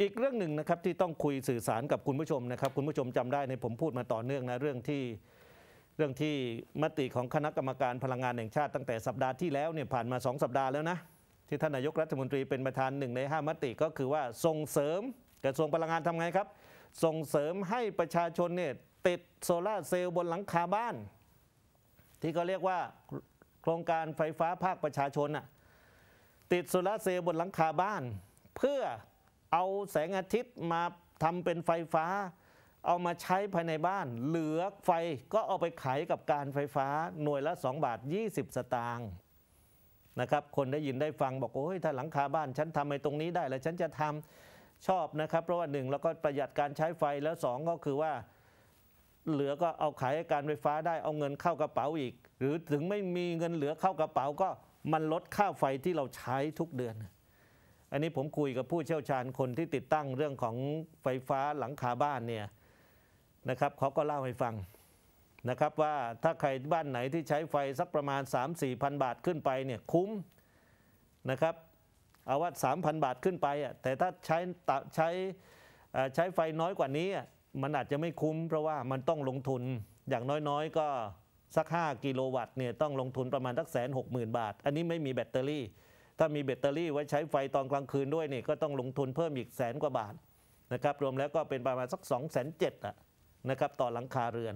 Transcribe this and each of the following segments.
อีกเรื่องหนึ่งนะครับที่ต้องคุยสื่อสารกับคุณผู้ชมนะครับคุณผู้ชมจำได้ในผมพูดมาต่อเนื่องนะเรื่องที่เรื่องที่มติของคณะกรรมการพลังงานแห่งชาติตั้งแต่สัปดาห์ที่แล้วเนี่ยผ่านมา2สัปดาห์แล้วนะที่ท่านนายกรัฐมนตรีเป็นประธานหนึ่งใน 5 มติก็คือว่าส่งเสริมกระทรวงพลังงานทำไงครับ ส่งเสริมให้ประชาชนเนี่ยติดโซลาเซลล์บนหลังคาบ้าน ที่เขาเรียกว่าโครงการไฟฟ้าภาคประชาชนอะติดโซลาเซลล์บนหลังคาบ้านเพื่อเอาแสงอาทิตย์มาทำเป็นไฟฟ้า เอามาใช้ภายในบ้าน เหลือไฟก็เอาไปขายกับการไฟฟ้าหน่วยละ 2 บาท 20 สตางค์นะครับคนได้ยินได้ฟังบอกโอ้ยถ้าหลังคาบ้านฉันทำในตรงนี้ได้แล้วฉันจะทำชอบนะครับ เพราะว่าหนึ่งแล้วก็ประหยัดการใช้ไฟแล้ว 2 ก็คือว่าเหลือก็เอาขายการไฟฟ้าได้เอาเงินเข้ากระเป๋าอีก หรือถึงไม่มีเงินเหลือเข้ากระเป๋าก็มันลดค่าไฟที่เราใช้ทุกเดือนอันนี้ผมคุยกับผู้เชี่ยวชาญคนที่ติดตั้งเรื่องของไฟฟ้าหลังคาบ้านเนี่ยนะครับเขาก็เล่าให้ฟังนะครับว่าถ้าใครบ้านไหนที่ใช้ไฟสักประมาณ3-4พันบาทขึ้นไปเนี่ยคุ้มนะครับเอาว่า3,000 บาทขึ้นไปอ่ะแต่ถ้าใช้ใช้ใช้ไฟน้อยกว่านี้ มันอาจจะไม่คุ้มเพราะว่ามันต้องลงทุนอย่างน้อยๆ ก็สัก 5 กิโลวัตต์เนี่ยต้องลงทุนประมาณสักแสนหกหมื่นบาท อันนี้ไม่มีแบตเตอรี่ถ้ามีแบตเตอรี่ไว้ใช้ไฟตอนกลางคืนด้วยนี่ก็ต้องลงทุนเพิ่มอีกแสนกว่าบาทนะครับรวมแล้วก็เป็นประมาณสัก2องแสนเจ็ดนะครับต่อหลังคาเรือน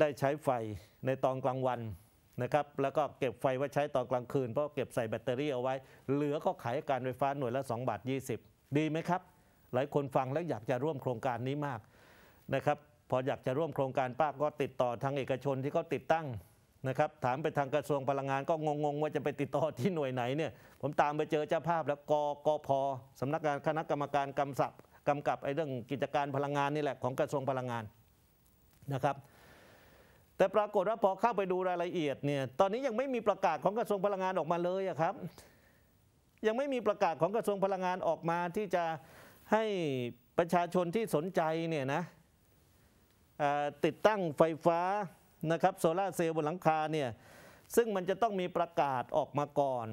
ได้ใช้ไฟในตอนกลางวันนะครับแล้วก็เก็บไฟไว้ใช้ตอนกลางคืนเพราะเก็บใส่แบตเตอรี่เอาไว้เหลือก็ขายการไฟฟ้าหน่วยละ2บาท20ดีไหมครับหลายคนฟังแล้วอยากจะร่วมโครงการนี้มากนะครับพออยากจะร่วมโครงการป้าก็ติดต่อทางเอกชนที่เขาติดตั้งนะครับถามไปทางกระทรวงพลังงานก็งงๆว่าจะไปติดต่อที่หน่วยไหนเนี่ยผมตามไปเจอเจ้าภาพแล้วกกพสำนักงานคณะกรรมการกำสับกำกับไอ้เรื่องกิจการพลังงานนี่แหละของกระทรวงพลังงานนะครับแต่ปรากฏว่าพอเข้าไปดูรายละเอียดเนี่ยตอนนี้ยังไม่มีประกาศของกระทรวงพลังงานออกมาเลยครับยังไม่มีประกาศของกระทรวงพลังงานออกมา ที่จะให้ประชาชนที่สนใจเนี่ยนะติดตั้งไฟฟ้านะครับโซลาเซลล์บนหลังคาเนี่ยซึ่งมันจะต้องมีประกาศออกมาก่อน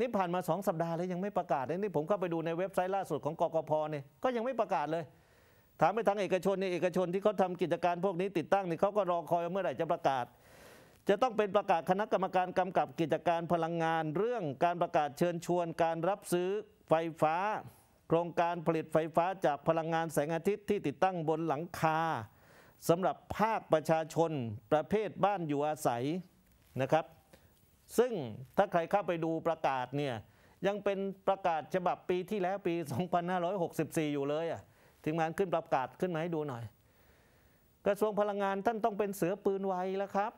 นี่ผ่านมา2สัปดาห์แล้วยังไม่ประกาศเลยนี่ผมเข้าไปดูในเว็บไซต์ล่าสุดของกกพเนี่ยก็ยังไม่ประกาศเลย ถามไปทางเอกชนเนี่ยเอกชนที่เขาทากิจการพวกนี้ติดตั้งนี่เขาก็รอคอยเมื่อไหร่จะประกาศ จะต้องเป็นประกาศคณะกรรมการกำกับกิจการพลังงานเรื่อง การประกาศเชิญชวน การรับซื้อไฟฟ้า โครงการผลิตไฟฟ้าจากพลังงานแสงอาทิตย์ที่ติดตั้งบนหลังคาสำหรับภาคประชาชนประเภทบ้านอยู่อาศัยนะครับ ซึ่งถ้าใครเข้าไปดูประกาศเนี่ยยังเป็นประกาศฉบับปีที่แล้วปี 2564 อยู่เลยอ่ะทีมงานขึ้นประกาศขึ้นมาให้ดูหน่อย กระทรวงพลังงานท่านต้องเป็นเสือปืนไวแล้วครับ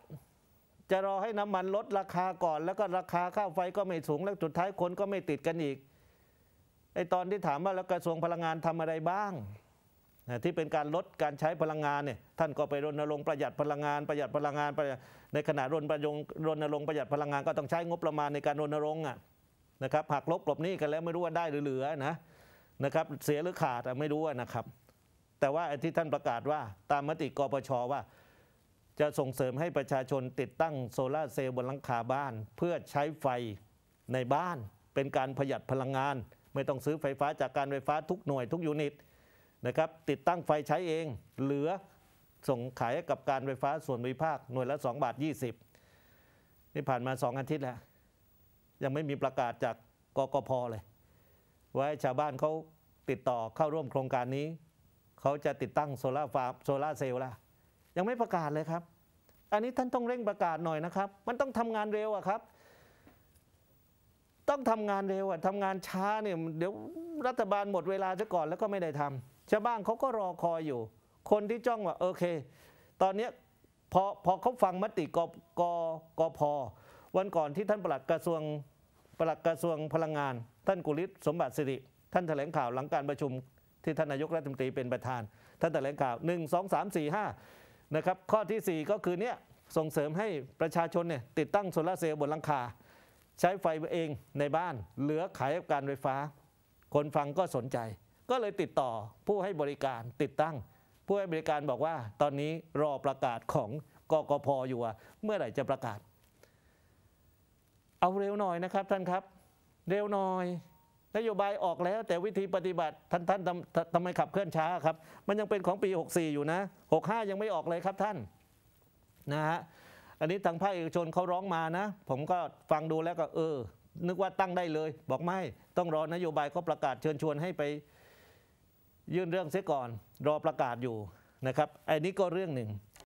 จะรอให้น้ำมันลดราคาก่อน แล้วก็ราคาข้าวไฟก็ไม่สูง แล้วจุดท้ายคนก็ไม่ติดกันอีกไอตอนที่ถามว่าแล้วกระทรวงพลังงานทำอะไรบ้างที่เป็นการลดการใช้พลังงานเนี่ยท่านก็ไปรณรงค์ประหยัดพลังงาน ประหยัดพลังงานในขณะรณรงค์รณรงค์ประหยัดพลังงาน ก็ต้องใช้งบประมาณในการรณรงค์นะครับหักลบกลบนี้กันแล้วไม่รู้ว่าได้หรือเหลือนะนะครับเสียหรือขาดไม่รู้นะครับ แต่ว่าที่ท่านประกาศว่า ตามมติกปชว่า จะส่งเสริมให้ประชาชนติดตั้งโซลาเซลล์บนหลังคาบ้านเพื่อใช้ไฟในบ้าน เป็นการประหยัดพลังงาน ไม่ต้องซื้อไฟฟ้าจากการไฟฟ้าทุกหน่วยทุกยูนิตนะครับติดตั้งไฟใช้เองเหลือส่งขายกับการไฟฟ้าส่วนภูมิภาคหน่วยละ2บาท20นี่ผ่านมา 2อาทิตย์แล้วยังไม่มีประกาศจากกกพเลยว่าชาวบ้านเขาติดต่อเข้าร่วมโครงการนี้เขาจะติดตั้งโซลาร์ฟาร์มโซลาเซลล์ละยังไม่ประกาศเลยครับ อันนี้ท่านต้องเร่งประกาศหน่อยนะครับมันต้องทำงานเร็วอะครับ ต้องทำงานเร็วอะทำงานช้าเนี่ยเดี๋ยวรัฐบาลหมดเวลาซะก่อนแล้วก็ไม่ได้ทำชาวบ้านเขาก็รอคอยอยู่ คนที่จ้องว่าโอเค ตอนนี้พอพอเขาฟังมติกกกพวันก่อนที่ท่านปลัดกระทรวงปลัดกระทรวงพลังงาน ท่านกุลิศสมบัติสิริท่านแถลงข่าวหลังการประชุม ที่ท่านนายกรัฐมนตรีเป็นประธาน ท่านแถลงข่าว 1 2 3 4 5นะครับข้อที่ 4 ก็คือเนี้ยส่งเสริมให้ประชาชนเนี่ยติดตั้งโซลาเซลล์บนหลังคา ใช้ไฟเองในบ้านเหลือขายการไฟฟ้า คนฟังก็สนใจก็เลยติดต่อผู้ให้บริการติดตั้ง ผู้ให้บริการบอกว่าตอนนี้รอประกาศของกกพออยู่เมื่อไหร่จะประกาศ เอาเร็วหน่อยนะครับท่านครับ เร็วหน่อยนโยบายออกแล้ว แต่วิธีปฏิบัติท่านท่านทำไมขับเคลื่อนช้าครับ มันยังเป็นของปี 64 อยู่นะ 65 ยังไม่ออกเลยครับท่านนะฮะอันนี้ทางภาคเอกชนเขาร้องมานะ ผมก็ฟังดูแล้วก็เออ นึกว่าตั้งได้เลย บอกไม่ต้องรอนโยบายเขาประกาศเชิญชวนให้ไปยื่นเรื่องเสียก่อนรอประกาศอยู่นะครับไอ้นี้ก็เรื่องหนึ่ง